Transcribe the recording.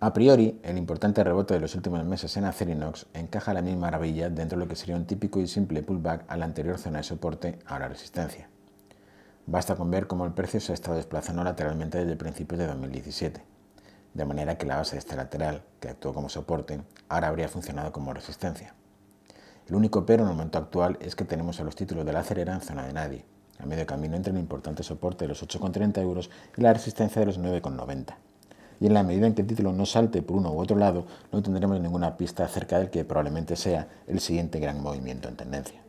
A priori, el importante rebote de los últimos meses en Acerinox encaja a la misma maravilla dentro de lo que sería un típico y simple pullback a la anterior zona de soporte, ahora resistencia. Basta con ver cómo el precio se ha estado desplazando lateralmente desde principios de 2017, de manera que la base de este lateral, que actuó como soporte, ahora habría funcionado como resistencia. El único pero en el momento actual es que tenemos a los títulos de la acelera en zona de nadie, a medio camino entre el importante soporte de los 8,30 euros y la resistencia de los 9,90 y en la medida en que el título no salte por uno u otro lado, no tendremos ninguna pista acerca del que probablemente sea el siguiente gran movimiento en tendencia.